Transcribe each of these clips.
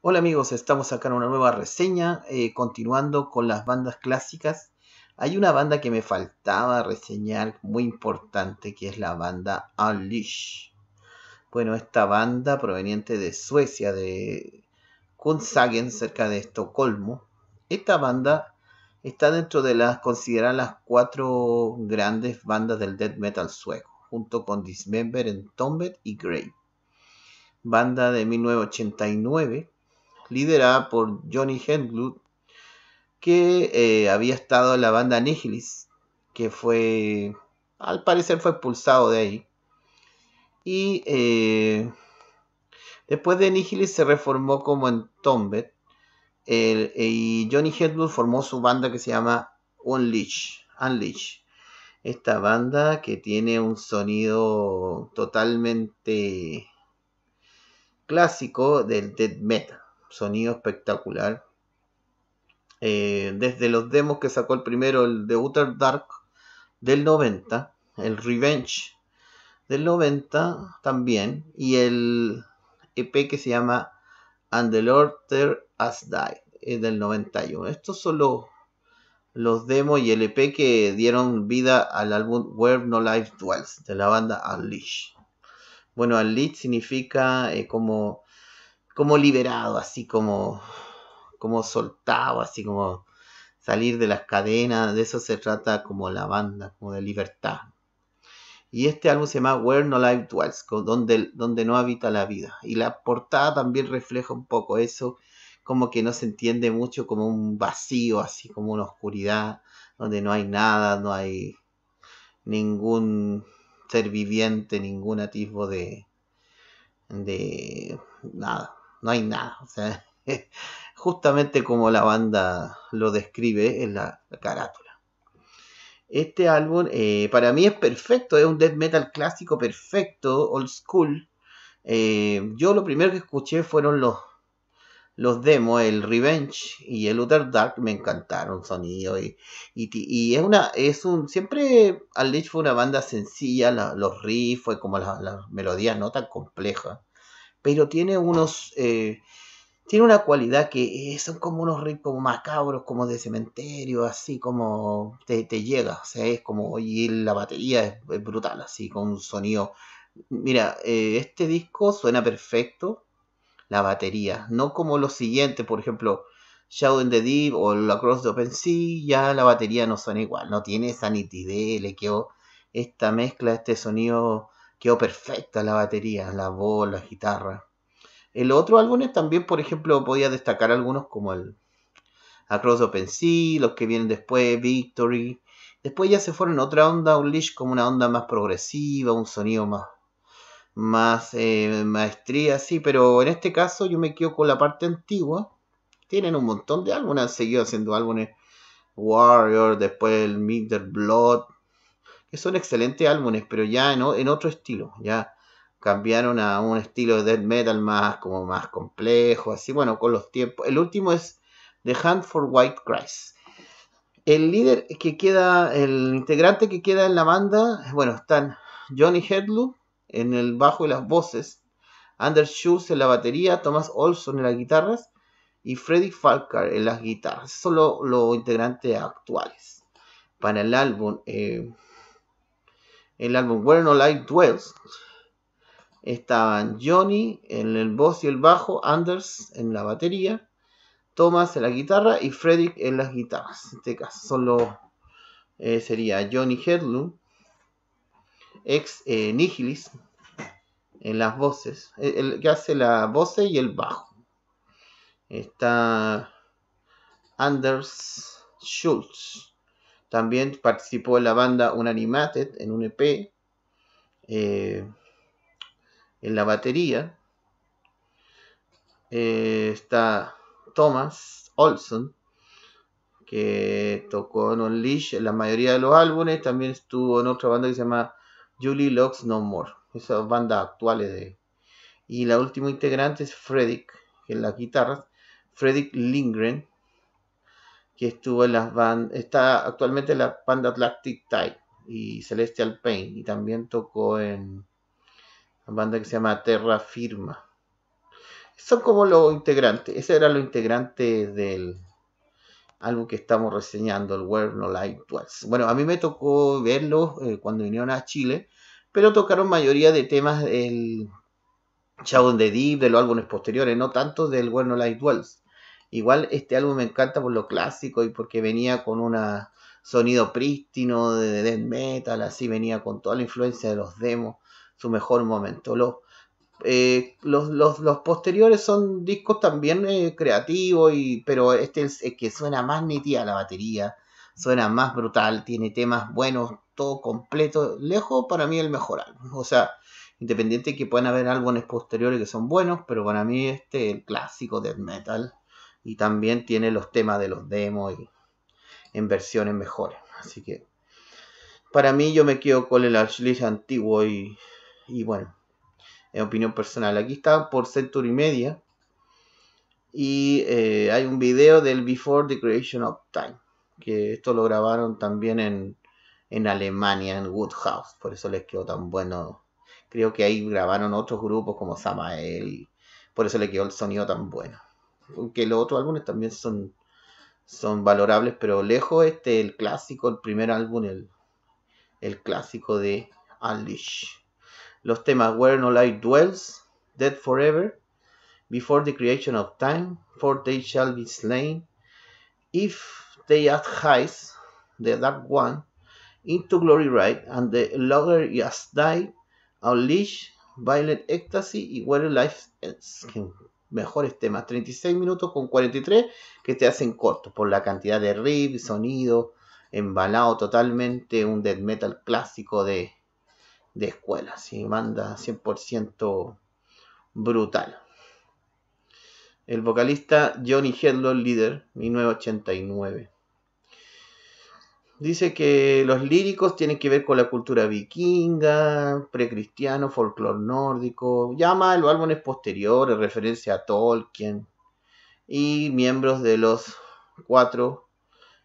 Hola amigos, estamos acá en una nueva reseña, eh, continuando con las bandas clásicas. Hay una banda que me faltaba reseñar muy importante, que es la banda Unleash. Bueno, esta banda proveniente de Suecia, de Kunsagen, cerca de Estocolmo. Esta banda está dentro de las consideradas las cuatro grandes bandas del death metal sueco, junto con Dismember, Entombed y Grave. Banda de 1989 liderada por Johnny Hedlund. que eh, había estado en la banda Nihilis, que fue, al parecer fue expulsado de ahí. Y eh, después de Nihilis se reformó como en Tombet, eh, y Johnny Hedlund. formó su banda que se llama Unleash, Unleash. Esta banda que tiene un sonido totalmente clásico del death metal sonido espectacular. Eh, desde los demos que sacó el primero, el de Outer Dark del 90, el Revenge del 90 también, y el EP que se llama And the Lord There Has Died eh, del 91. Estos son los, demos y el EP que dieron vida al álbum Where No Life Dwells de la banda Unleash. Bueno, Unleash significa eh, como como liberado, así como, como soltado, así como salir de las cadenas, de eso se trata como la banda, como de libertad. Y este álbum se llama Where No Life Dwells, donde, donde no habita la vida. Y la portada también refleja un poco eso, como que no se entiende mucho como un vacío, así como una oscuridad, donde no hay nada, no hay ningún ser viviente, ningún atisbo de, de nada no hay nada. O sea, justamente como la banda lo describe en la carátula. Este álbum eh, para mí es perfecto, es un death metal clásico perfecto, old school. Eh, yo lo primero que escuché fueron los, los demos, el Revenge y el Uther Dark me encantaron sonido y, es una es un siempre Unleashed fue una banda sencilla los riffs fue como las la melodías no tan compleja pero tiene unos... Eh, tiene una cualidad que eh, son como unos ritmos macabros, como de cementerio, así como te, llega, o sea, es como, oír la batería es, brutal, así, con un sonido. Mira, eh, este disco suena perfecto, la batería, no como lo siguiente, por ejemplo, Shadow in the Deep o Cross de Open Sea, ya la batería no suena igual, no tiene esa nitidez, le quedó esta mezcla, este sonido quedó perfecta la batería, la voz, la guitarra. El otro álbumes también, por ejemplo, podía destacar algunos como el Across Open Sea, los que vienen después, Victory. Después ya se fueron otra onda, un como una onda más progresiva, un sonido más, más eh, maestría, sí, pero en este caso yo me quedo con la parte antigua. Tienen un montón de álbumes, han seguido haciendo álbumes Warrior, después el Middle Blood, que son excelentes álbumes, pero ya en, en otro estilo, ya cambiaron a un estilo de death metal más como más complejo, así bueno, con los tiempos. El último es The Hunt for White Christ. El líder que queda, el integrante que queda en la banda, bueno, están Johnny Hedlund en el bajo y las voces, Anders Schultz en la batería, Thomas Olson en las guitarras y Freddy Falcar en las guitarras. Son los integrantes actuales para el álbum. Eh, el álbum Where No Light Dwells, estaban Johnny en el voz y el bajo, Anders en la batería, Thomas en la guitarra y Frederick en las guitarras. En este caso solo eh, sería Johnny Hedlund, ex eh, Nihilis, en las voces, el, que hace la voz y el bajo. Está Anders Schultz también participó en la banda Unanimated en un EP, eh, en la batería. Eh, está Thomas Olson, que tocó en Unleash en la mayoría de los álbumes. También estuvo en otra banda que se llama Julie Locks No More. Esas bandas actuales de... Y la última integrante es Fredrik, en las la guitarra. Fredrik Lindgren, que estuvo en las bandas, está actualmente en la banda Atlantic Tide y Celestial Pain, y también tocó en la banda que se llama Terra Firma. Son como los integrantes, ese era lo integrante del álbum que estamos reseñando, el Where No Light Dwells. Bueno, a mí me tocó verlo eh, cuando vinieron a Chile, pero tocaron mayoría de temas del Shadow de Deep, de los álbumes posteriores, no tanto del Where No Light Dwells. Igual este álbum me encanta por lo clásico y porque venía con un sonido prístino de death metal, así venía con toda la influencia de los demos, su mejor momento. Los, eh, los, posteriores son discos también eh, creativos, pero este es, el que suena más a la batería, suena más brutal, tiene temas buenos, todo completo. Lejos para mí el mejor álbum. O sea, independiente que puedan haber álbumes posteriores que son buenos, pero para mí este el clásico death metal y también tiene los temas de los demos en versiones mejores. Así que para mí yo me quedo con el Archlish antiguo y, bueno, en opinión personal. Aquí está por Century Media y eh, hay un video del Before the Creation of Time, que esto lo grabaron también en, en Alemania, en Woodhouse, por eso les quedó tan bueno. Creo que ahí grabaron otros grupos como Samael por eso le quedó el sonido tan bueno aunque los otros álbumes también son, son valorables, pero lejos este, el clásico, el primer álbum, el, el clásico de Unleash. Los temas Where No Light Dwells, Dead Forever, Before the Creation of Time, For They Shall Be Slain, If They At Highs, The Dark One, Into Glory Ride, and The Logger Has Die, Unleash, Violent Ecstasy y Where Life Ends mejores temas. 36 minutos con 43 que te hacen corto por la cantidad de riff, sonido, embalado totalmente, un death metal clásico de, escuela. Si ¿sí? manda 100% brutal. El vocalista Johnny Hedlund, líder, 1989. Dice que los líricos tienen que ver con la cultura vikinga, precristiano, folclore nórdico. Llama los álbumes posteriores referencia a Tolkien y miembros de los cuatro,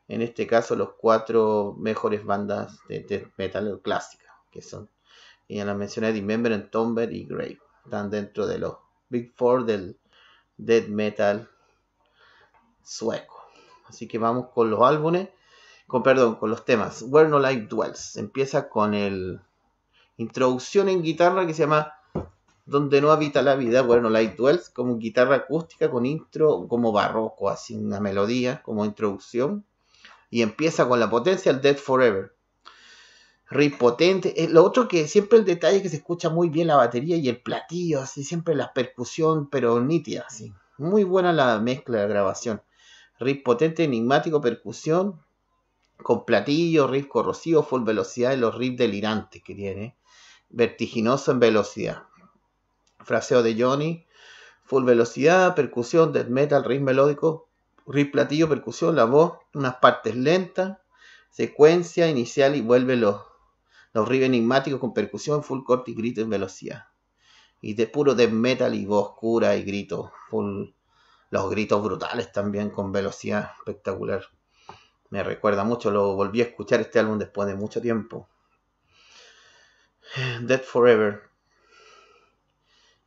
en este caso los cuatro mejores bandas de, Death metal clásica, que son, y ya las mencioné, tomb Tomber y Grave. Están dentro de los Big Four del death metal sueco. Así que vamos con los álbumes con, perdón, con los temas. Where No Life Dwells. Empieza con el introducción en guitarra que se llama Donde no habita la vida, Where No Dwells, como guitarra acústica con intro como barroco, así una melodía como introducción. Y empieza con la potencia el Dead Forever. potente eh, Lo otro que siempre el detalle es que se escucha muy bien la batería y el platillo, así siempre la percusión, pero nítida, así. Muy buena la mezcla de grabación. potente enigmático, percusión, con platillo, riff corrosivo, full velocidad y los riffs delirantes que tiene. Vertiginoso en velocidad. Fraseo de Johnny, full velocidad, percusión, death metal, riff melódico, riff platillo, percusión, la voz, unas partes lentas, secuencia inicial y vuelve los, los riffs enigmáticos con percusión, full corte y grito en velocidad. Y de puro death metal y voz oscura y grito, full, los gritos brutales también con velocidad espectacular me recuerda mucho, lo volví a escuchar este álbum después de mucho tiempo. Dead Forever.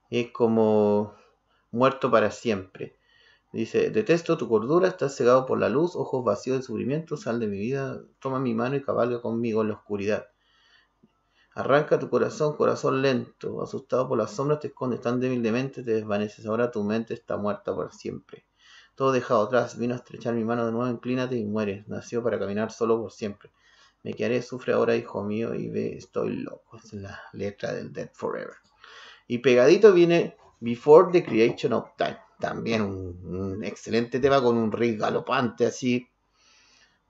Es como muerto para siempre. Dice, detesto tu cordura, estás cegado por la luz, ojos vacíos de sufrimiento, sal de mi vida, toma mi mano y cabalga conmigo en la oscuridad. Arranca tu corazón, corazón lento, asustado por las sombras te escondes tan débilmente, te desvaneces, ahora tu mente está muerta para siempre. Todo dejado atrás, vino a estrechar mi mano de nuevo, inclínate y muere. Nació para caminar solo por siempre. Me quedaré, sufre ahora, hijo mío, y ve, estoy loco. es la letra del Dead Forever. Y pegadito viene Before the Creation of Time. También un, excelente tema con un riff galopante así.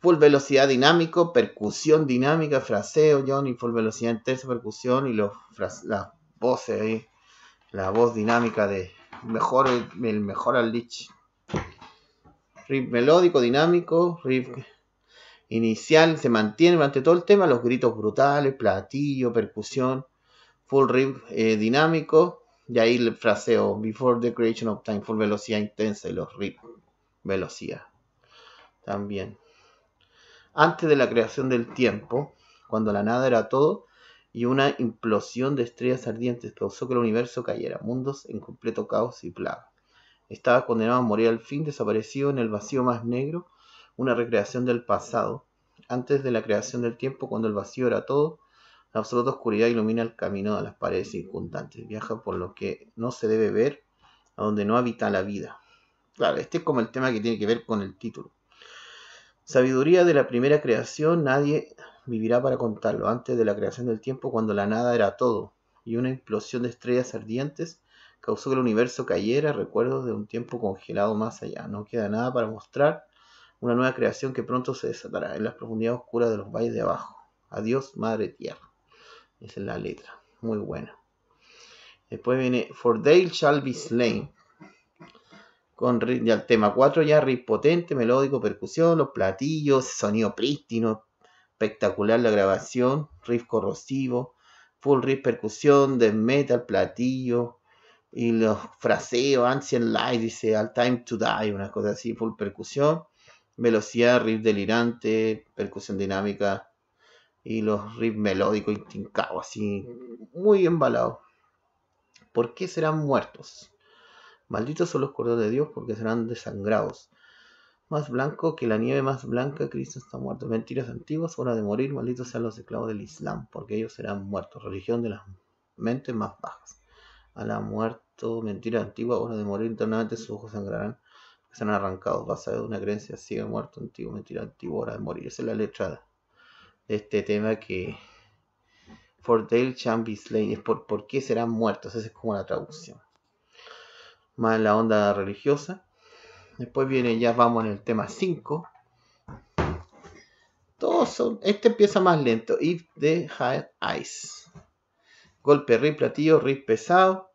Full velocidad dinámico, percusión dinámica, fraseo, Johnny, full velocidad en tercera percusión y los, las voces ahí. La voz dinámica de mejor, el mejor al Lich riff melódico, dinámico, riff inicial, se mantiene durante todo el tema, los gritos brutales, platillo, percusión, full riff eh, dinámico, y ahí el fraseo, before the creation of time, full velocidad intensa y los riffs, velocidad. También. Antes de la creación del tiempo, cuando la nada era todo, y una implosión de estrellas ardientes causó que el universo cayera, mundos en completo caos y plaga. Estaba condenado a morir al fin, desaparecido en el vacío más negro, una recreación del pasado, antes de la creación del tiempo, cuando el vacío era todo, la absoluta oscuridad ilumina el camino a las paredes circundantes. Viaja por lo que no se debe ver, a donde no habita la vida. Claro, este es como el tema que tiene que ver con el título. Sabiduría de la primera creación, nadie vivirá para contarlo. Antes de la creación del tiempo, cuando la nada era todo, y una implosión de estrellas ardientes causó que el universo cayera, recuerdos de un tiempo congelado más allá. No queda nada para mostrar una nueva creación que pronto se desatará en las profundidades oscuras de los valles de abajo. Adiós, madre tierra. Esa es la letra. Muy buena. Después viene For Dale Shall Be Slain. Con el tema 4 ya potente, melódico, percusión, los platillos, sonido prístino, espectacular la grabación, riff corrosivo, full riff percusión, de metal, platillo, y los fraseos, Ancient Light, dice All Time to Die, una cosa así, full percusión, velocidad, riff delirante, percusión dinámica y los riffs melódicos y así, muy embalados. ¿Por qué serán muertos? Malditos son los cuerdos de Dios porque serán desangrados. Más blanco que la nieve, más blanca, Cristo está muerto. Mentiras antiguas, hora de morir, malditos sean los esclavos del Islam, porque ellos serán muertos. Religión de las mentes más bajas a la muerto, mentira antigua, hora de morir internamente sus ojos sangrarán, que arrancado, arrancados, a en una creencia sigue muerto antiguo, mentira antigua, hora de morir. Esa es la letra de este tema que For Dale lane es por, por qué serán muertos, esa es como la traducción. Más la onda religiosa. Después viene, ya vamos en el tema 5. Todos son, este empieza más lento. If the high eyes golpe rip platillo, rip pesado,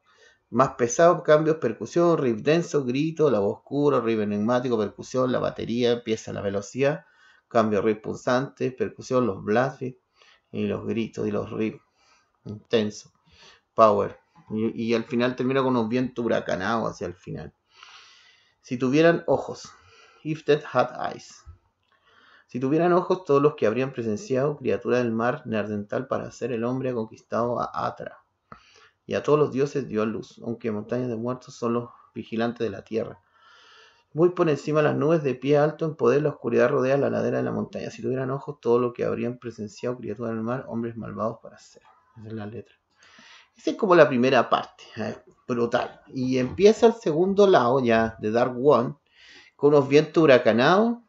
más pesado, cambios, percusión, riff denso, grito, la voz oscura, riff enigmático, percusión, la batería, empieza la velocidad, cambio riff punzante, percusión, los blasts, y los gritos y los riffs intenso, Power. Y, al final termina con un viento huracanado hacia el final. Si tuvieran ojos. If that had eyes. Si tuvieran ojos todos los que habrían presenciado criatura del mar neardental para hacer el hombre conquistado a Atra y a todos los dioses dio luz, aunque montañas de muertos son los vigilantes de la tierra. Muy por encima de las nubes, de pie alto en poder, la oscuridad rodea la ladera de la montaña. Si tuvieran ojos, todo lo que habrían presenciado criaturas del mar, hombres malvados para ser. Esa es la letra. Esa es como la primera parte, ¿eh? brutal. Y empieza el segundo lado ya de Dark One, con unos vientos huracanados.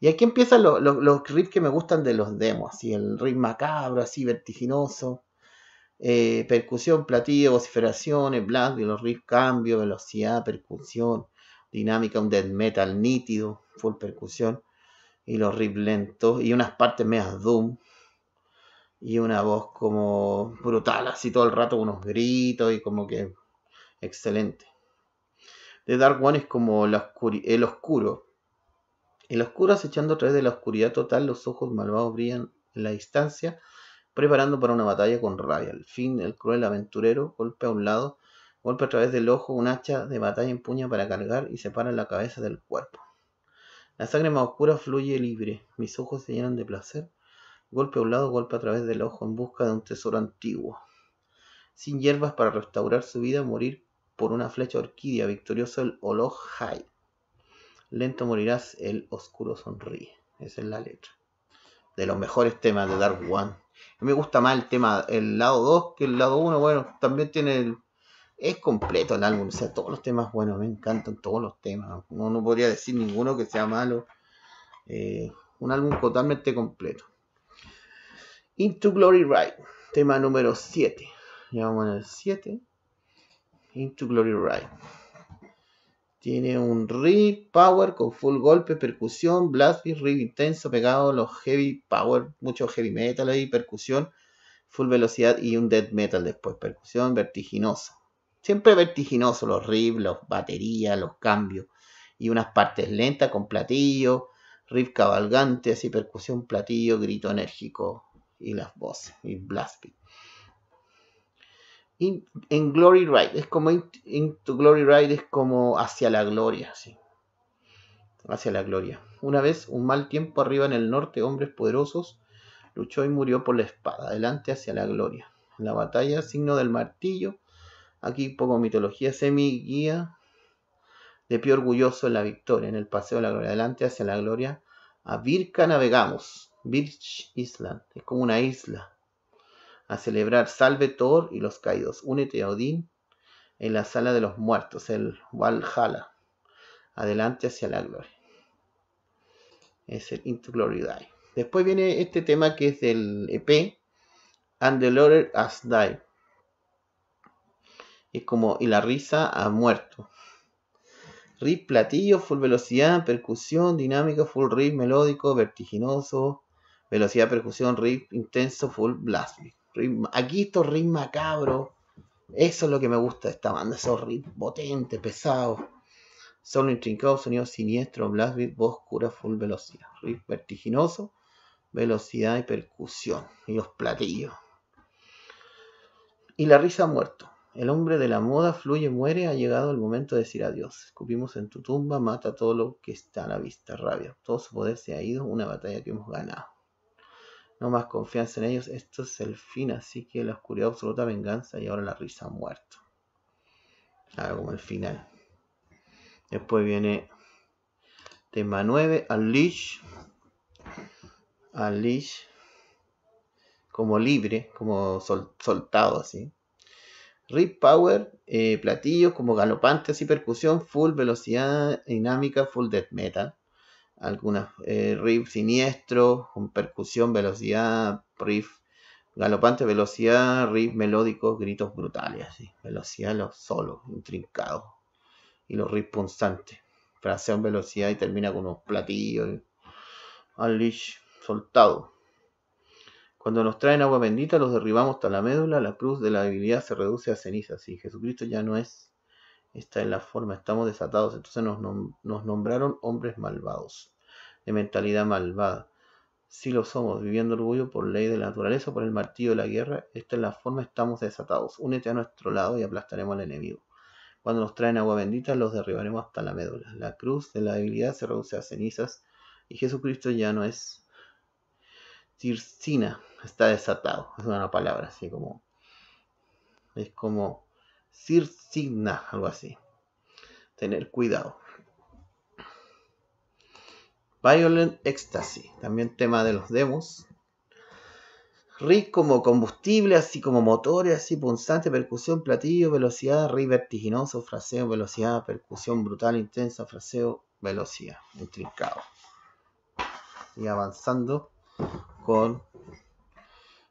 Y aquí empiezan los, riffs que me gustan de los demos, así el ritmo macabro, así vertiginoso. Eh, percusión, platillo, vociferaciones, blast, los riffs, cambio, velocidad, percusión, dinámica, un death metal nítido, full percusión, y los riffs lentos, y unas partes medias doom, y una voz como brutal, así todo el rato, unos gritos y como que excelente. The Dark One es como el, oscuro, el oscuro. El oscuro acechando a través de la oscuridad total, los ojos malvados brillan en la distancia preparando para una batalla con rabia. Al fin, el cruel aventurero golpea a un lado, golpea a través del ojo un hacha de batalla en empuña para cargar y separa la cabeza del cuerpo. La sangre más oscura fluye libre, mis ojos se llenan de placer. Golpe a un lado, golpe a través del ojo en busca de un tesoro antiguo. Sin hierbas para restaurar su vida, morir por una flecha orquídea, victorioso el Oloj Hai. Lento morirás, el oscuro sonríe. Esa es la letra. De los mejores temas de Dark One me gusta más el tema, el lado 2 que el lado 1. Bueno, también tiene el, Es completo el álbum, o sea, todos los temas, bueno, me encantan todos los temas. No, no podría decir ninguno que sea malo. Eh, un álbum totalmente completo. Into Glory Ride, tema número 7. Llevamos en el 7. Into Glory Ride. Tiene un riff, power con full golpe, percusión, blast beat, riff intenso, pegado, los heavy power, mucho heavy metal ahí, percusión, full velocidad y un dead metal después, percusión vertiginosa. Siempre vertiginoso los riffs, las baterías, los cambios y unas partes lentas con platillo, riff cabalgante, así percusión, platillo, grito enérgico y las voces y blast beat en Glory Ride, es como Glory Ride, es como hacia la gloria, Hacia la gloria. Una vez, un mal tiempo arriba en el norte, hombres poderosos luchó y murió por la espada, adelante hacia la gloria. En la batalla, signo del martillo, aquí poco mitología semi-guía de pie orgulloso en la victoria, en el paseo de la gloria, adelante hacia la gloria. A Virka navegamos, Virch Island, es como una isla a celebrar Salve Thor y los caídos. Únete a Odín en la sala de los muertos, el Valhalla. Adelante hacia la gloria. Es el Into Glory Die. Después viene este tema que es del EP, And the Lord Has Died. Es como, y la risa ha muerto. Rip platillo, full velocidad, percusión, dinámica, full rip, melódico, vertiginoso, velocidad, percusión, rip, intenso, full blast. Aquí estos ritmos macabros. Eso es lo que me gusta de esta banda. Esos ritmos potentes, pesados. Son intrincados, sonido siniestro, blast beat, voz oscura, full velocidad. ritmos vertiginoso, velocidad y percusión. Y los platillos. Y la risa ha muerto. El hombre de la moda fluye, muere, ha llegado el momento de decir adiós. Escupimos en tu tumba, mata todo lo que está a la vista, rabia. Todo su poder se ha ido, una batalla que hemos ganado no más confianza en ellos, esto es el fin, así que la oscuridad absoluta, venganza y ahora la risa ha muerto. Algo como el final. Después viene tema 9, Unleash. Unleash. Como libre, como soltado así. Rip Power, eh, platillos como galopante, así percusión, full velocidad dinámica, full death metal algunas eh, riff siniestro, con percusión, velocidad, riff galopante, velocidad, riff melódicos, gritos brutales, velocidad los solos, intrincado y los riffs punzantes, fraseo en velocidad y termina con unos platillos, Alish, soltado. Cuando nos traen agua bendita, los derribamos hasta la médula, la cruz de la debilidad se reduce a cenizas. Y Jesucristo ya no es, está en la forma, estamos desatados. Entonces nos nombraron hombres malvados de mentalidad malvada. Si lo somos, viviendo orgullo por ley de la naturaleza, por el martillo de la guerra, esta es la forma, estamos desatados. Únete a nuestro lado y aplastaremos al enemigo. Cuando nos traen agua bendita, los derribaremos hasta la médula. La cruz de la debilidad se reduce a cenizas y Jesucristo ya no es circina está desatado. Es una palabra así como. Es como Circina, algo así. Tener cuidado. Violent Ecstasy, también tema de los demos. Rick como combustible, así como motores, así punzante, percusión, platillo, velocidad, Rick vertiginoso, fraseo, velocidad, percusión brutal, intensa, fraseo, velocidad, intrincado. Y avanzando con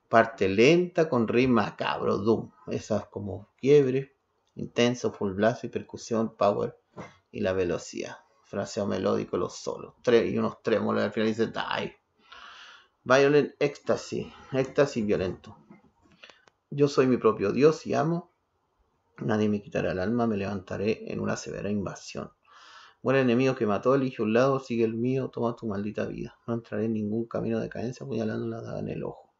parte lenta con ritmo macabro, doom, esas como quiebre, intenso, full blast y percusión, power y la velocidad fraseo melódico los solos. Tres, y unos trémolos al final dice Die. Violent Ecstasy, éxtasis violento. Yo soy mi propio Dios y amo. Nadie me quitará el alma, me levantaré en una severa invasión. Buen enemigo que mató, elige un lado, sigue el mío, toma tu maldita vida. No entraré en ningún camino de cadencia apuñalando la daga en el ojo.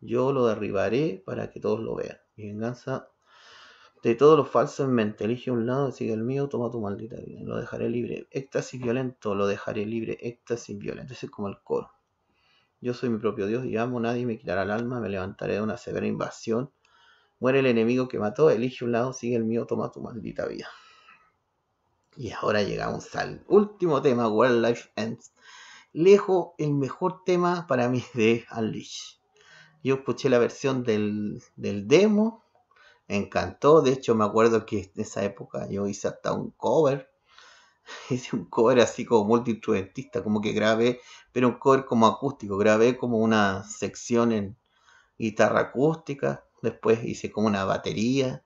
Yo lo derribaré para que todos lo vean. Mi venganza de todo lo falso en mente, elige un lado, sigue el mío, toma tu maldita vida. Lo dejaré libre, éxtasis violento, lo dejaré libre, éxtasis violento. Ese es como el coro. Yo soy mi propio Dios y amo, nadie me quitará el alma, me levantaré de una severa invasión. Muere el enemigo que mató, elige un lado, sigue el mío, toma tu maldita vida. Y ahora llegamos al último tema, Life Ends. Lejos el mejor tema para mí de Unleash. Yo escuché la versión del, del demo encantó, de hecho me acuerdo que en esa época yo hice hasta un cover. Hice un cover así como multiinstrumentista, como que grabé, pero un cover como acústico, grabé como una sección en guitarra acústica, después hice como una batería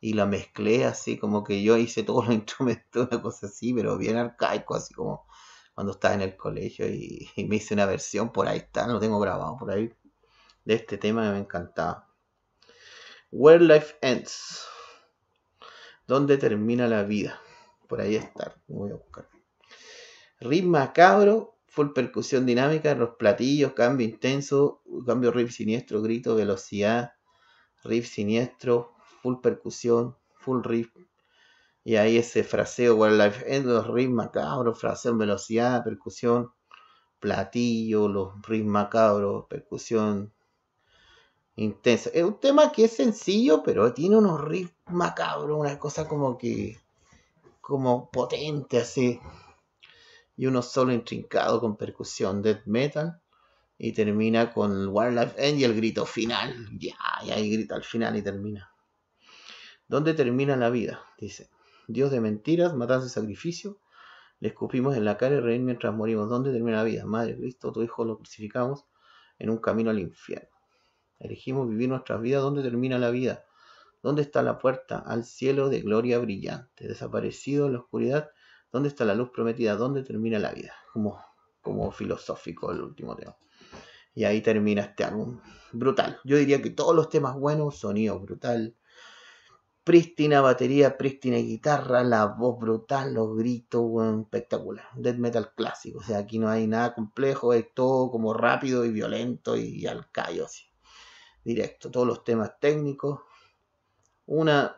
y la mezclé así, como que yo hice todos los instrumentos, una cosa así, pero bien arcaico, así como cuando estaba en el colegio y, me hice una versión, por ahí está, lo tengo grabado por ahí, de este tema me encantaba. Where Life Ends. Donde termina la vida. Por ahí está. Voy a buscar. Ritmo macabro, full percusión dinámica, los platillos, cambio intenso, cambio riff siniestro, grito, velocidad, riff siniestro, full percusión, full riff. Y ahí ese fraseo, Where Life Ends. riff macabro. fraseo velocidad, percusión, platillo, los riffs macabros, percusión, Intenso, Es un tema que es sencillo, pero tiene unos ritmos macabros, una cosa como que. como potente, así. Y uno solo intrincado con percusión death metal. Y termina con Wildlife End y el grito final. Ya, ya y grita al final y termina. ¿Dónde termina la vida? Dice. Dios de mentiras, matanza y sacrificio. Le escupimos en la cara y reír mientras morimos. ¿Dónde termina la vida? Madre Cristo, tu Hijo lo crucificamos en un camino al infierno. Elegimos vivir nuestras vidas ¿Dónde termina la vida, ¿Dónde está la puerta al cielo de gloria brillante? Desaparecido en la oscuridad, ¿dónde está la luz prometida? ¿Dónde termina la vida? Como, como filosófico el último tema. Y ahí termina este álbum. Brutal. Yo diría que todos los temas buenos, sonido brutal. Prístina batería, prístina guitarra, la voz brutal, los gritos, espectacular. Death metal clásico. O sea, aquí no hay nada complejo, es todo como rápido y violento y, al callo directo, todos los temas técnicos, una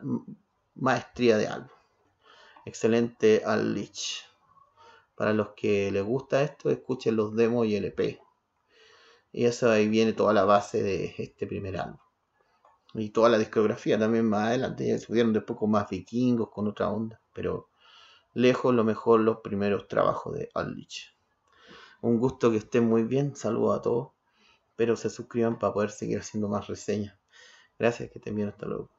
maestría de álbum. Excelente al Lich. Para los que les gusta esto, escuchen los demos y el EP Y eso ahí viene toda la base de este primer álbum. Y toda la discografía también más adelante. Subieron después poco más vikingos, con otra onda. Pero lejos lo mejor los primeros trabajos de Aldrich. Un gusto que estén muy bien. Saludos a todos pero se suscriban para poder seguir haciendo más reseñas. Gracias, que te bien, hasta luego.